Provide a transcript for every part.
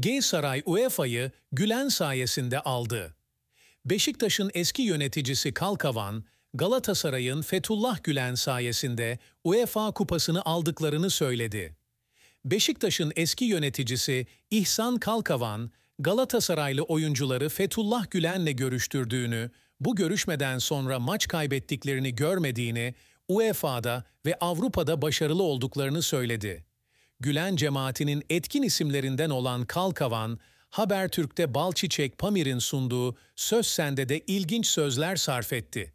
Geysaray UEFA'yı Gülen sayesinde aldı. Beşiktaş'ın eski yöneticisi Kalkavan, Galatasaray'ın Fethullah Gülen sayesinde UEFA kupasını aldıklarını söyledi. Beşiktaş'ın eski yöneticisi İhsan Kalkavan, Galatasaraylı oyuncuları Fethullah Gülen'le görüştürdüğünü, bu görüşmeden sonra maç kaybettiklerini görmediğini, UEFA'da ve Avrupa'da başarılı olduklarını söyledi. Gülen cemaatinin etkin isimlerinden olan Kalkavan, Habertürk'te Balçiçek Pamir'in sunduğu Söz Sende de ilginç sözler sarf etti.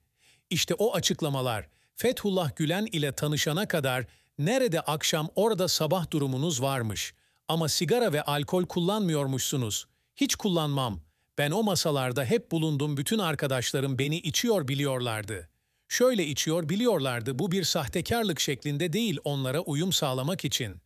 İşte o açıklamalar, Fethullah Gülen ile tanışana kadar nerede akşam orada sabah durumunuz varmış ama sigara ve alkol kullanmıyormuşsunuz. Hiç kullanmam. Ben o masalarda hep bulundum bütün arkadaşlarım beni içiyor biliyorlardı. Şöyle içiyor biliyorlardı bu bir sahtekarlık şeklinde değil onlara uyum sağlamak için.''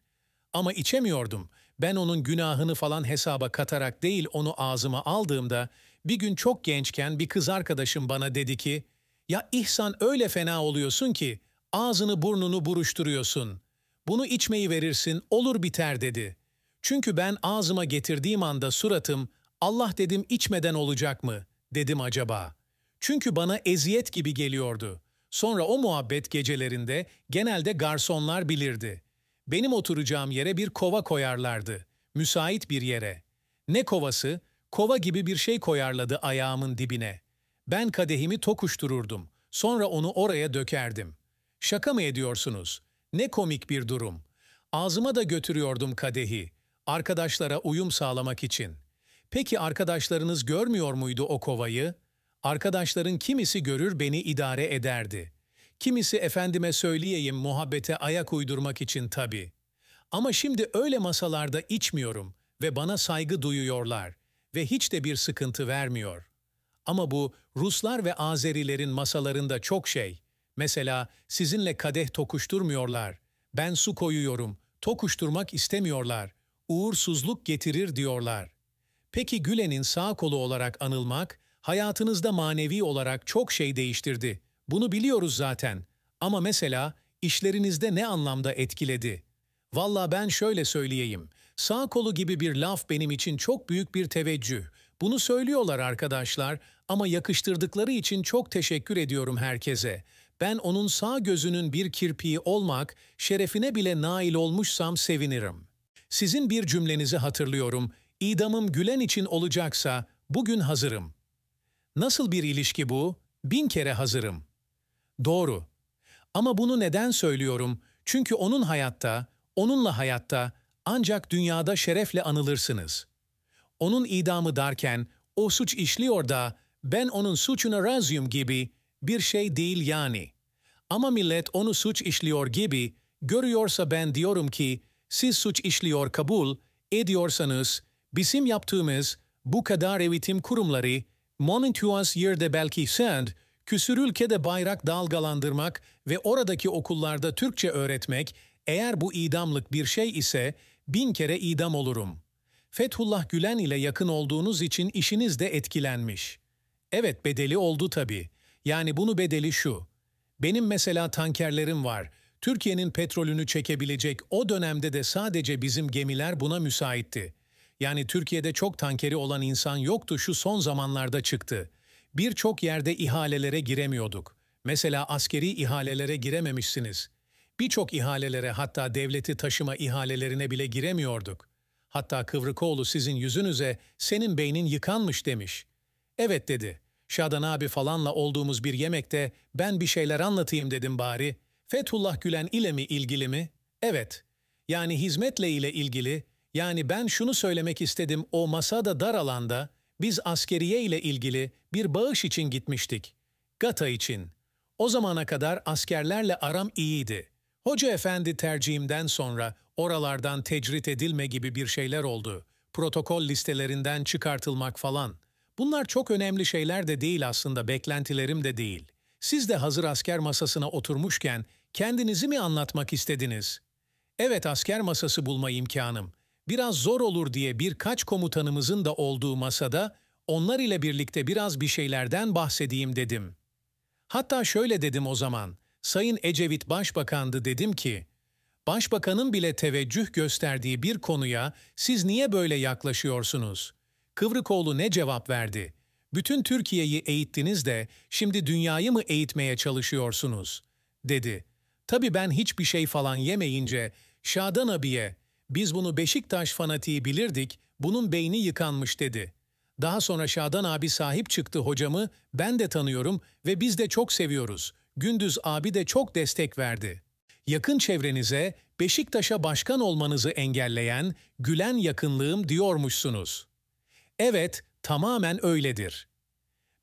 Ama içemiyordum. Ben onun günahını falan hesaba katarak değil onu ağzıma aldığımda bir gün çok gençken bir kız arkadaşım bana dedi ki ''Ya İhsan öyle fena oluyorsun ki ağzını burnunu buruşturuyorsun. Bunu içmeyi verirsin olur biter.'' dedi. Çünkü ben ağzıma getirdiğim anda suratım Allah dedim içmeden olacak mı dedim acaba. Çünkü bana eziyet gibi geliyordu. Sonra o muhabbet gecelerinde genelde garsonlar bilirdi.'' Benim oturacağım yere bir kova koyarlardı, müsait bir yere. Ne kovası? Kova gibi bir şey koyarladı ayağımın dibine. Ben kadehimi tokuştururdum, sonra onu oraya dökerdim. Şaka mı ediyorsunuz? Ne komik bir durum. Ağzıma da götürüyordum kadehi, arkadaşlara uyum sağlamak için. Peki arkadaşlarınız görmüyor muydu o kovayı? Arkadaşların kimisi görür beni idare ederdi.'' Kimisi efendime söyleyeyim muhabbete ayak uydurmak için tabii. Ama şimdi öyle masalarda içmiyorum ve bana saygı duyuyorlar ve hiç de bir sıkıntı vermiyor. Ama bu Ruslar ve Azerilerin masalarında çok şey. Mesela sizinle kadeh tokuşturmuyorlar. Ben su koyuyorum, tokuşturmak istemiyorlar. Uğursuzluk getirir diyorlar. Peki Gülen'in sağ kolu olarak anılmak, hayatınızda manevi olarak çok şey değiştirdi. Bunu biliyoruz zaten. Ama mesela işlerinizde ne anlamda etkiledi? Valla ben şöyle söyleyeyim. Sağ kolu gibi bir laf benim için çok büyük bir teveccüh. Bunu söylüyorlar arkadaşlar ama yakıştırdıkları için çok teşekkür ediyorum herkese. Ben onun sağ gözünün bir kirpiği olmak, şerefine bile nail olmuşsam sevinirim. Sizin bir cümlenizi hatırlıyorum. İdamım gülen için olacaksa bugün hazırım. Nasıl bir ilişki bu? Bin kere hazırım. Doğru. Ama bunu neden söylüyorum? Çünkü onun hayatta, onunla hayatta ancak dünyada şerefle anılırsınız. Onun idamı darken o suç işliyor da ben onun suçuna razıyım gibi bir şey değil yani. Ama millet onu suç işliyor gibi görüyorsa ben diyorum ki siz suç işliyor kabul ediyorsanız bizim yaptığımız bu kadar eğitim kurumları monitüas yerde belki send küsür ülkede bayrak dalgalandırmak ve oradaki okullarda Türkçe öğretmek, eğer bu idamlık bir şey ise bin kere idam olurum. Fethullah Gülen ile yakın olduğunuz için işiniz de etkilenmiş. Evet bedeli oldu tabii. Yani bunu bedeli şu. Benim mesela tankerlerim var. Türkiye'nin petrolünü çekebilecek o dönemde de sadece bizim gemiler buna müsaitti. Yani Türkiye'de çok tankeri olan insan yoktu şu son zamanlarda çıktı.'' Birçok yerde ihalelere giremiyorduk. Mesela askeri ihalelere girememişsiniz. Birçok ihalelere hatta devleti taşıma ihalelerine bile giremiyorduk. Hatta Kıvrıkoğlu sizin yüzünüze senin beynin yıkanmış demiş. Evet dedi. Şadan abi falanla olduğumuz bir yemekte ben bir şeyler anlatayım dedim bari. Fethullah Gülen ile mi ilgili mi? Evet. Yani hizmetle ile ilgili. Yani ben şunu söylemek istedim o masada dar alanda biz askeriye ile ilgili bir bağış için gitmiştik. Gata için. O zamana kadar askerlerle aram iyiydi. Hoca efendi tercihimden sonra oralardan tecrit edilme gibi bir şeyler oldu. Protokol listelerinden çıkartılmak falan. Bunlar çok önemli şeyler de değil aslında, beklentilerim de değil. Siz de hazır asker masasına oturmuşken kendinizi mi anlatmak istediniz? Evet, asker masası bulma imkanım biraz zor olur diye birkaç komutanımızın da olduğu masada onlar ile birlikte biraz bir şeylerden bahsedeyim dedim. Hatta şöyle dedim o zaman, Sayın Ecevit Başbakandı dedim ki, Başbakanın bile teveccüh gösterdiği bir konuya siz niye böyle yaklaşıyorsunuz? Kıvrıkoğlu ne cevap verdi? Bütün Türkiye'yi eğittiniz de şimdi dünyayı mı eğitmeye çalışıyorsunuz? dedi. Tabii ben hiçbir şey falan yemeyince Şadan abiye biz bunu Beşiktaş fanatiği bilirdik, bunun beyni yıkanmış dedi. Daha sonra Şadan abi sahip çıktı hocamı, ben de tanıyorum ve biz de çok seviyoruz. Gündüz abi de çok destek verdi. Yakın çevrenize Beşiktaş'a başkan olmanızı engelleyen gülen yakınlığım diyormuşsunuz. Evet, tamamen öyledir.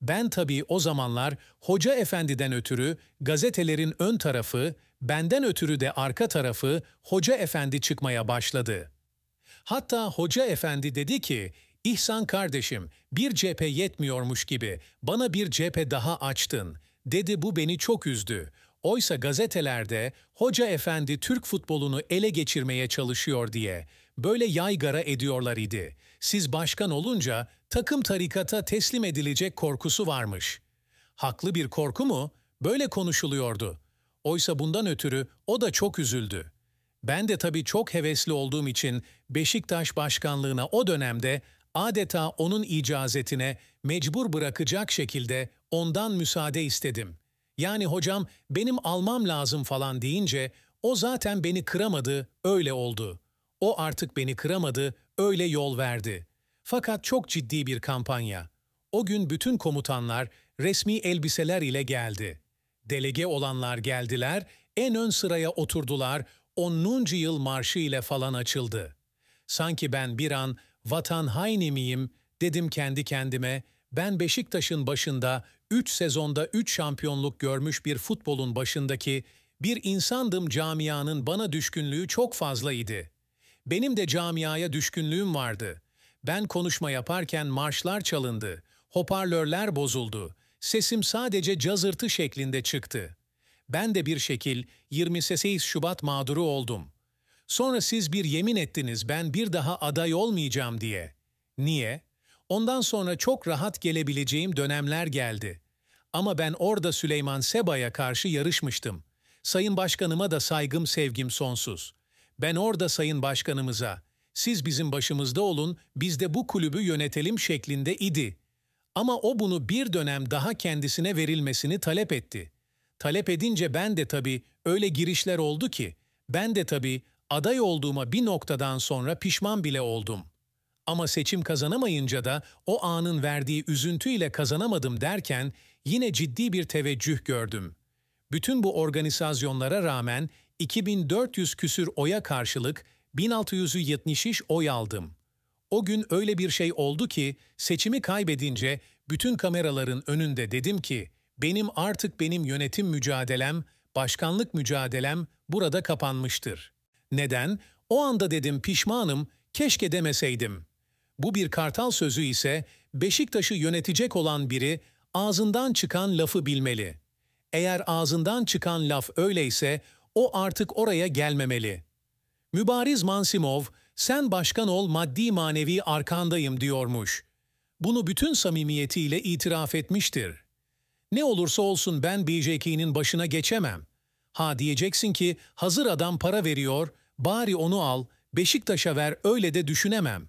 Ben tabii o zamanlar hoca efendiden ötürü gazetelerin ön tarafı, benden ötürü de arka tarafı hoca efendi çıkmaya başladı. Hatta hoca efendi dedi ki, İhsan kardeşim bir cephe yetmiyormuş gibi bana bir cephe daha açtın dedi bu beni çok üzdü. Oysa gazetelerde hoca efendi Türk futbolunu ele geçirmeye çalışıyor diye böyle yaygara ediyorlar idi. Siz başkan olunca takım tarikata teslim edilecek korkusu varmış. Haklı bir korku mu? Böyle konuşuluyordu. Oysa bundan ötürü o da çok üzüldü. Ben de tabii çok hevesli olduğum için Beşiktaş başkanlığına o dönemde adeta onun icazetine mecbur bırakacak şekilde ondan müsaade istedim. Yani hocam benim almam lazım falan deyince o zaten beni kıramadı, öyle oldu. O artık beni kıramadı, öyle yol verdi. Fakat çok ciddi bir kampanya. O gün bütün komutanlar resmi elbiseler ile geldi. Delege olanlar geldiler, en ön sıraya oturdular, 10. yıl marşı ile falan açıldı. Sanki ben bir an vatan haini miyim dedim kendi kendime, ben Beşiktaş'ın başında 3 sezonda 3 şampiyonluk görmüş bir futbolun başındaki bir insandım camianın bana düşkünlüğü çok fazlaydı. Benim de camiaya düşkünlüğüm vardı. Ben konuşma yaparken marşlar çalındı, hoparlörler bozuldu, sesim sadece cazırtı şeklinde çıktı. Ben de bir şekil 28 Şubat mağduru oldum. Sonra siz bir yemin ettiniz ben bir daha aday olmayacağım diye. Niye? Ondan sonra çok rahat gelebileceğim dönemler geldi. Ama ben orada Süleyman Seba'ya karşı yarışmıştım. Sayın Başkanıma da saygım sevgim sonsuz. Ben orada Sayın Başkanımıza, siz bizim başımızda olun, biz de bu kulübü yönetelim şeklinde idi. Ama o bunu bir dönem daha kendisine verilmesini talep etti. Talep edince ben de tabii öyle girişler oldu ki, ben de tabii aday olduğuma bir noktadan sonra pişman bile oldum. Ama seçim kazanamayınca da o anın verdiği üzüntüyle kazanamadım derken yine ciddi bir teveccüh gördüm. Bütün bu organizasyonlara rağmen 2400 küsür oya karşılık 1673 oy aldım. O gün öyle bir şey oldu ki seçimi kaybedince bütün kameraların önünde dedim ki benim artık benim yönetim mücadelem, başkanlık mücadelem burada kapanmıştır. Neden? O anda dedim pişmanım, keşke demeseydim. Bu bir kartal sözü ise Beşiktaş'ı yönetecek olan biri ağzından çıkan lafı bilmeli. Eğer ağzından çıkan laf öyleyse o artık oraya gelmemeli.'' Mübariz Mansimov, sen başkan ol maddi manevi arkandayım diyormuş. Bunu bütün samimiyetiyle itiraf etmiştir. Ne olursa olsun ben BJK'nin başına geçemem. Ha diyeceksin ki hazır adam para veriyor, bari onu al, Beşiktaş'a ver öyle de düşünemem.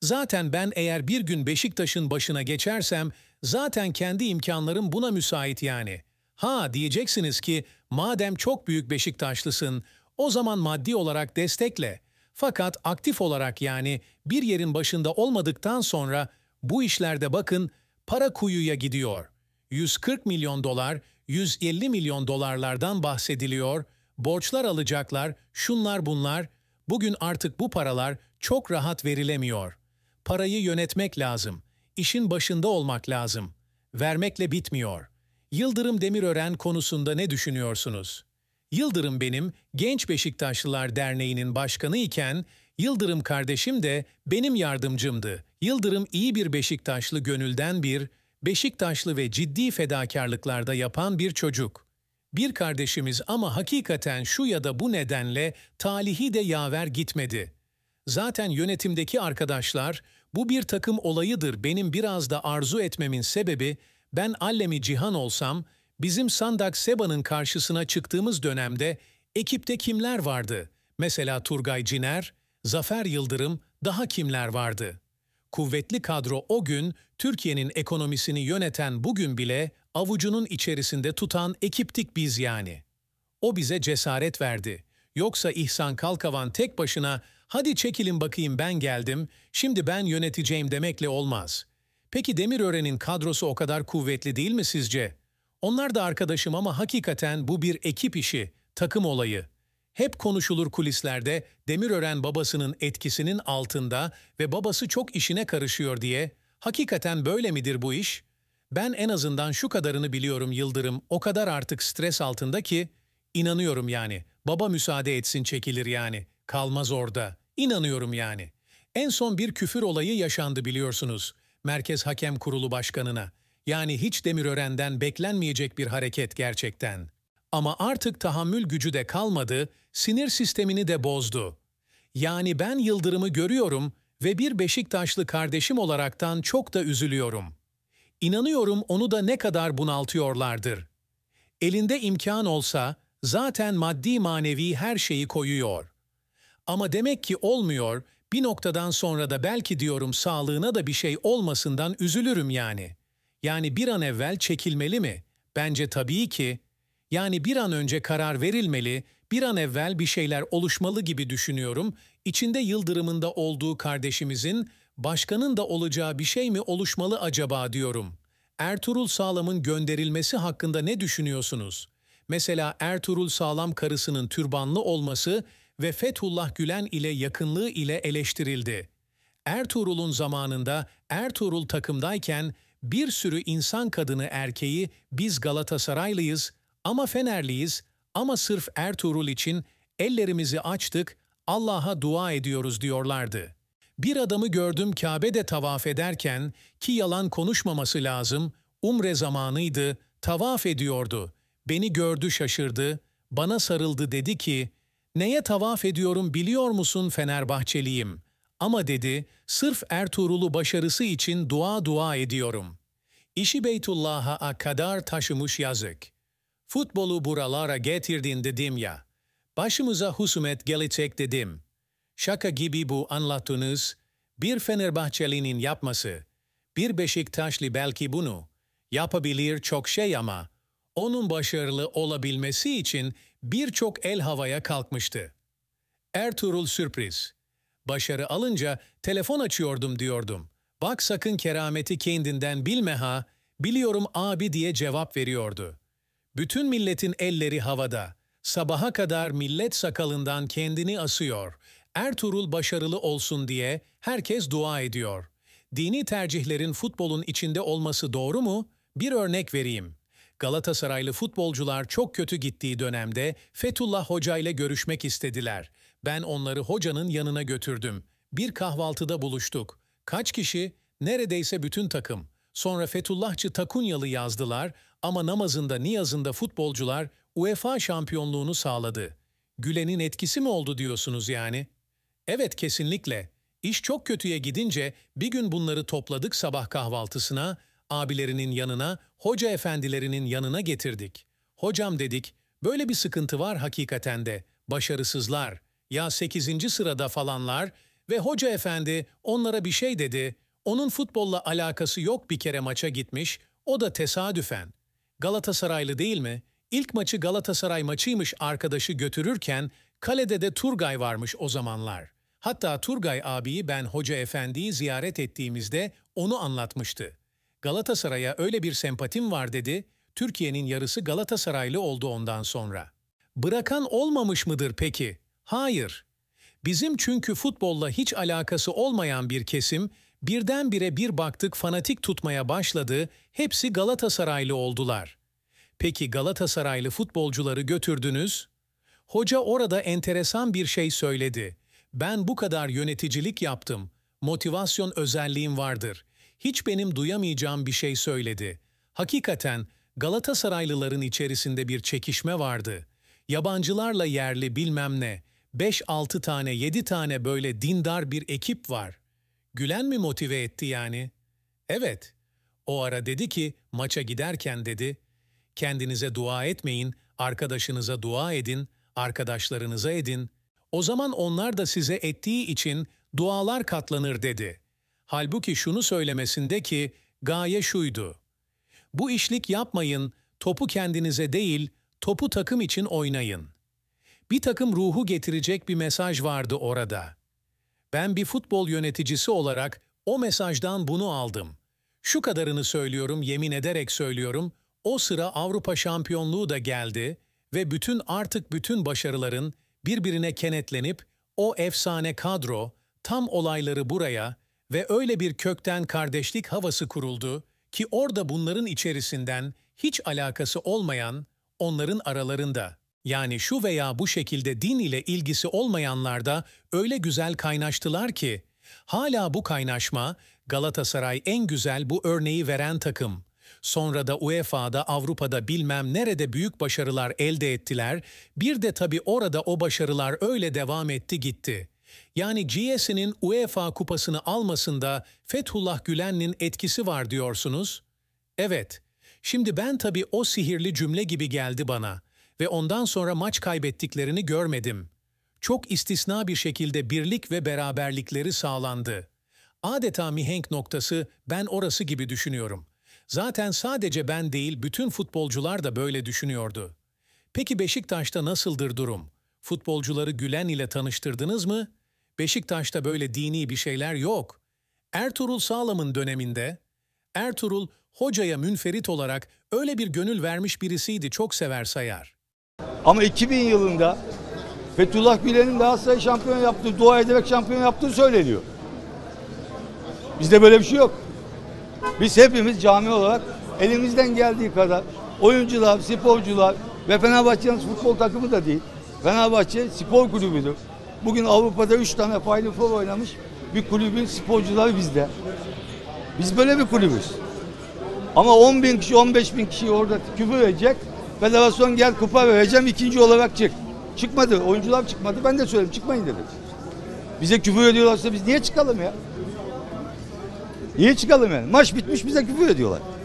Zaten ben eğer bir gün Beşiktaş'ın başına geçersem zaten kendi imkanlarım buna müsait yani. Ha diyeceksiniz ki madem çok büyük Beşiktaşlısın, o zaman maddi olarak destekle. Fakat aktif olarak yani bir yerin başında olmadıktan sonra bu işlerde bakın para kuyuya gidiyor. 140 milyon dolar, 150 milyon dolarlardan bahsediliyor. Borçlar alacaklar, şunlar bunlar. Bugün artık bu paralar çok rahat verilemiyor. Parayı yönetmek lazım. İşin başında olmak lazım. Vermekle bitmiyor. Yıldırım Demirören konusunda ne düşünüyorsunuz? Yıldırım benim Genç Beşiktaşlılar Derneği'nin başkanı iken Yıldırım kardeşim de benim yardımcımdı. Yıldırım iyi bir Beşiktaşlı gönülden bir, Beşiktaşlı ve ciddi fedakarlıklarda yapan bir çocuk. Bir kardeşimiz ama hakikaten şu ya da bu nedenle talihi de yaver gitmedi. Zaten yönetimdeki arkadaşlar bu bir takım olayıdır benim biraz da arzu etmemin sebebi ben Allemi Cihan olsam Bizim Sandak Seba'nın karşısına çıktığımız dönemde ekipte kimler vardı? Mesela Turgay Ciner, Zafer Yıldırım, daha kimler vardı? Kuvvetli kadro o gün Türkiye'nin ekonomisini yöneten bugün bile avucunun içerisinde tutan ekiptik biz yani. O bize cesaret verdi. Yoksa İhsan Kalkavan tek başına hadi çekilin bakayım ben geldim, şimdi ben yöneteceğim demekle olmaz. Peki Demirören'in kadrosu o kadar kuvvetli değil mi sizce? Onlar da arkadaşım ama hakikaten bu bir ekip işi, takım olayı. Hep konuşulur kulislerde Demirören babasının etkisinin altında ve babası çok işine karışıyor diye. Hakikaten böyle midir bu iş? Ben en azından şu kadarını biliyorum Yıldırım, o kadar artık stres altında ki, inanıyorum yani, baba müsaade etsin çekilir yani, kalmaz orada, İnanıyorum yani. En son bir küfür olayı yaşandı biliyorsunuz, Merkez Hakem Kurulu Başkanı'na yani hiç Demirören'den beklenmeyecek bir hareket gerçekten. Ama artık tahammül gücü de kalmadı, sinir sistemini de bozdu. Yani ben Yıldırım'ı görüyorum ve bir Beşiktaşlı kardeşim olaraktan çok da üzülüyorum. İnanıyorum onu da ne kadar bunaltıyorlardır. Elinde imkan olsa zaten maddi manevi her şeyi koyuyor. Ama demek ki olmuyor, bir noktadan sonra da belki diyorum sağlığına da bir şey olmasından üzülürüm yani.'' Yani bir an evvel çekilmeli mi? Bence tabii ki. Yani bir an önce karar verilmeli, bir an evvel bir şeyler oluşmalı gibi düşünüyorum. İçinde yıldırımında olduğu kardeşimizin, başkanın da olacağı bir şey mi oluşmalı acaba diyorum. Ertuğrul Sağlam'ın gönderilmesi hakkında ne düşünüyorsunuz? Mesela Ertuğrul Sağlam karısının türbanlı olması ve Fethullah Gülen ile yakınlığı ile eleştirildi. Ertuğrul'un zamanında Ertuğrul takımdayken bir sürü insan kadını erkeği biz Galatasaraylıyız ama Fenerliyiz ama sırf Ertuğrul için ellerimizi açtık Allah'a dua ediyoruz diyorlardı. Bir adamı gördüm Kabe'de tavaf ederken ki yalan konuşmaması lazım, umre zamanıydı, tavaf ediyordu. Beni gördü şaşırdı, bana sarıldı dedi ki, ''Neye tavaf ediyorum biliyor musun Fenerbahçeliyim?'' Ama dedi, sırf Ertuğrul'u başarısı için dua dua ediyorum. İşi Beytullah'a kadar taşımış yazık. Futbolu buralara getirdin dedim ya. Başımıza husumet gelecek dedim. Şaka gibi bu anlattığınız, bir Fenerbahçeli'nin yapması, bir Beşiktaşlı belki bunu, yapabilir çok şey ama, onun başarılı olabilmesi için birçok el havaya kalkmıştı. Ertuğrul sürpriz. Başarı alınca telefon açıyordum diyordum. Bak sakın kerameti kendinden bilme ha, biliyorum abi diye cevap veriyordu. Bütün milletin elleri havada. Sabaha kadar millet sakalından kendini asıyor. Ertuğrul başarılı olsun diye herkes dua ediyor. Dini tercihlerin futbolun içinde olması doğru mu? Bir örnek vereyim. Galatasaraylı futbolcular çok kötü gittiği dönemde Fethullah Hoca ile görüşmek istediler. Ben onları hocanın yanına götürdüm. Bir kahvaltıda buluştuk. Kaç kişi? Neredeyse bütün takım. Sonra Fethullahçı Takunyalı yazdılar ama namazında niyazında futbolcular UEFA şampiyonluğunu sağladı. Gülen'in etkisi mi oldu diyorsunuz yani? Evet kesinlikle. İş çok kötüye gidince bir gün bunları topladık sabah kahvaltısına, abilerinin yanına, hoca efendilerinin yanına getirdik. Hocam dedik, böyle bir sıkıntı var hakikaten de, başarısızlar.'' ya 8. sırada falanlar ve hoca efendi onlara bir şey dedi. Onun futbolla alakası yok bir kere maça gitmiş, o da tesadüfen. Galatasaraylı değil mi? İlk maçı Galatasaray maçıymış arkadaşı götürürken kalede de Turgay varmış o zamanlar. Hatta Turgay abiyi ben Hoca Efendi'yi ziyaret ettiğimizde onu anlatmıştı. Galatasaray'a öyle bir sempatim var dedi, Türkiye'nin yarısı Galatasaraylı oldu ondan sonra. Bırakan olmamış mıdır peki? Hayır. Bizim çünkü futbolla hiç alakası olmayan bir kesim, birdenbire bir baktık fanatik tutmaya başladı, hepsi Galatasaraylı oldular. Peki Galatasaraylı futbolcuları götürdünüz? Hoca orada enteresan bir şey söyledi. Ben bu kadar yöneticilik yaptım. Motivasyon özelliğim vardır. Hiç benim duyamayacağım bir şey söyledi. Hakikaten Galatasaraylıların içerisinde bir çekişme vardı. Yabancılarla yerli bilmem ne. 5-6 tane 7 tane böyle dindar bir ekip var. Gülen mi motive etti yani? Evet. O ara dedi ki maça giderken dedi, kendinize dua etmeyin, arkadaşınıza dua edin, arkadaşlarınıza edin. O zaman onlar da size ettiği için dualar katlanır dedi. Halbuki şunu söylemesinde ki gaye şuydu. Bu işlik yapmayın, topu kendinize değil, topu takım için oynayın.'' Bir takım ruhu getirecek bir mesaj vardı orada. Ben bir futbol yöneticisi olarak o mesajdan bunu aldım. Şu kadarını söylüyorum, yemin ederek söylüyorum. O sıra Avrupa Şampiyonluğu da geldi ve bütün artık bütün başarıların birbirine kenetlenip o efsane kadro tam olayları buraya ve öyle bir kökten kardeşlik havası kuruldu ki orada bunların içerisinden hiç alakası olmayan onların aralarında yani şu veya bu şekilde din ile ilgisi olmayanlar da öyle güzel kaynaştılar ki, hala bu kaynaşma Galatasaray en güzel bu örneği veren takım. Sonra da UEFA'da Avrupa'da bilmem nerede büyük başarılar elde ettiler, bir de tabi orada o başarılar öyle devam etti gitti. Yani GS'nin UEFA kupasını almasında Fethullah Gülen'in etkisi var diyorsunuz. Evet, şimdi ben tabi o sihirli cümle gibi geldi bana.'' ve ondan sonra maç kaybettiklerini görmedim. Çok istisna bir şekilde birlik ve beraberlikleri sağlandı. Adeta mihenk noktası ben orası gibi düşünüyorum. Zaten sadece ben değil bütün futbolcular da böyle düşünüyordu. Peki Beşiktaş'ta nasıldır durum? Futbolcuları Gülen ile tanıştırdınız mı? Beşiktaş'ta böyle dini bir şeyler yok. Ertuğrul Sağlam'ın döneminde, Ertuğrul hocaya münferit olarak öyle bir gönül vermiş birisiydi çok sever sayar. Ama 2000 yılında Fethullah Gülen'in Galatasaray'ı şampiyon yaptığı, dua ederek şampiyon yaptığı söyleniyor. Bizde böyle bir şey yok. Biz hepimiz cami olarak elimizden geldiği kadar oyuncular, sporcular ve Fenerbahçe'nin futbol takımı da değil. Fenerbahçe spor kulübüdür. Bugün Avrupa'da üç tane Final Four oynamış bir kulübün sporcuları bizde. Biz böyle bir kulübüz. Ama 10 bin kişi, 15 bin kişi orada küfür edecek bedava son gel kupa vereceğim ikinci olarak çık. Çıkmadı. Oyuncular çıkmadı. Ben de söyledim çıkmayın dedim. Bize küfür ediyorlarsa biz niye çıkalım ya? Niye çıkalım yani? Maç bitmiş bize küfür ediyorlar.